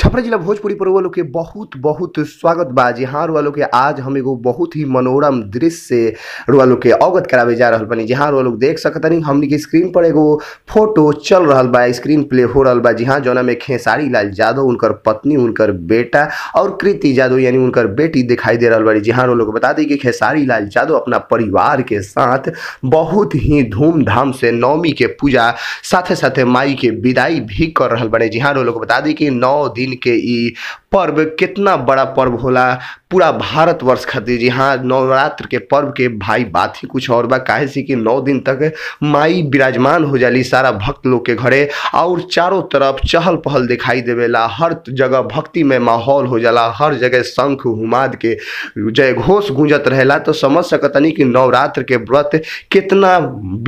छपरा जिला भोजपुरी पर्व लोग के बहुत बहुत स्वागत बा जी हाँ रुआ लोग के आज हम एगो बहुत ही मनोरम दृश्य से रुआ लोग के अवगत करावे जा रहा बनी जी हाँ रुआ लोग देख सकतनी हमने की स्क्रीन पर एगो फोटो चल रहा बा स्क्रीन प्ले हो रहा बा जी हाँ जौना में खेसारी लाल यादव उनकर पत्नी उनकर बेटा और कृति यादव यानी उनकर बेटी दिखाई दे रहा बड़ी जी हाँ रुआ लोग बता दी कि खेसारी लाल यादव अपना परिवार के साथ बहुत ही धूमधाम से नवमी के पूजा साथे साथे माई के विदाई भी कर रहा बड़े जी हाँ रुआ लोग बता दी कि नौ दिन que y पर्व कितना बड़ा पर्व होला पूरा भारतवर्ष खातिर जी हाँ नवरात्र के पर्व के भाई बात ही कुछ और बा काहे से कि नौ दिन तक माई विराजमान हो जाली सारा भक्त लोग के घरे और चारों तरफ चहल पहल दिखाई देवेला हर जगह भक्ति में माहौल हो जाला हर जगह शंख हुमाद के जय घोष गूंजत रहेला तो समझ सकतनी कि नवरात्र के व्रत कितना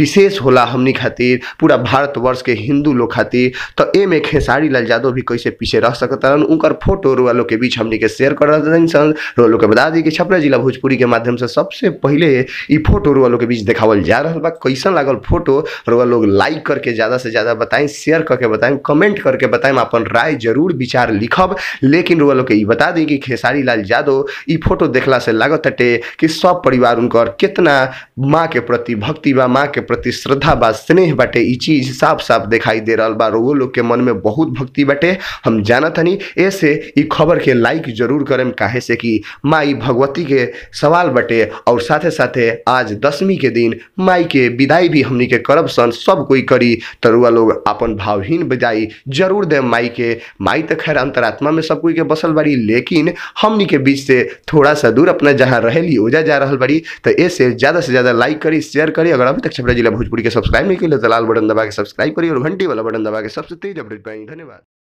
विशेष होला हमनी खातिर पूरा भारतवर्ष के हिंदू लोग खातिर तो में खेसारी लाल यादव भी कैसे पीछे रह सकता उनकर फोटो रोल वालों के बीच हमने के शेयर कर रहे सन रोल के बता दी कि छपरा जिला भोजपुरी के माध्यम से सबसे पहले ई फोटो रोल वालों के बीच देखावल जा रहा बा कैसा लागल फोटो रोल लोग लाइक करके ज़्यादा से ज़्यादा बताएं शेयर करके बताएं कमेंट करके बताएं अपन राय जरूर विचार लिखब लेकिन रोल लोग के बता दी कि खेसारी लाल यादव ई फोटो देखला से लागत हटे कि सब परिवार उनकर कितना माँ के प्रति भक्ति बा माँ के प्रति श्रद्धा बा स्नेह बाटे ई चीज़ साफ साफ दिखाई दे रहा बा रोगो लोग के मन में बहुत भक्ति बाटे हम जानत हनी ऐसे खबर के लाइक जरूर करम काहे से कि माई भगवती के सवाल बटे और साथे साथे आज दसवीं के दिन माई के विदाई भी हमनी के करब सन सब कोई करी तरुआ लोग अपन भावहीन बजाई जरूर दे माई के माई तो खैर अंतरात्मा में सब कोई के बसल बड़ी लेकिन हमनी के बीच से थोड़ा सा दूर अपना जहाँ रहेली ओजा जा रहा बड़ी तो ऐसे ज़्यादा से ज़्यादा लाइक करी शेयर करी अगर अभी तक छपरा जिला भोजपुरी के सब्सक्राइब नहीं कर तो लाल बटन दबा के सब्सक्राइब करी और घंटी वाला बटन दबा के सबसे तेज अपडेट पाएंगे धन्यवाद